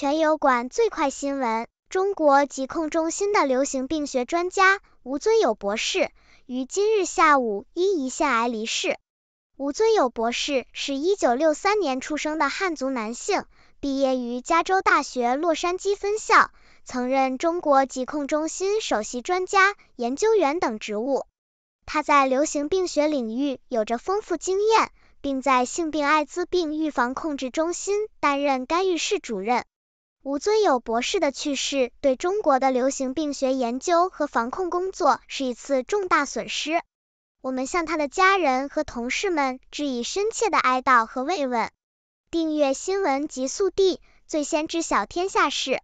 全友馆最快新闻：中国疾控中心的流行病学专家吴尊友博士于今日下午因胰腺癌离世。吴尊友博士是一九六三年出生的汉族男性，毕业于加州大学洛杉矶分校，曾任中国疾控中心首席专家、研究员等职务。他在流行病学领域有着丰富经验，并在性病艾滋病预防控制中心担任干预室主任。吴尊友博士的去世，对中国的流行病学研究和防控工作是一次重大损失。我们向他的家人和同事们致以深切的哀悼和慰问。订阅新闻极速递，最先知晓天下事。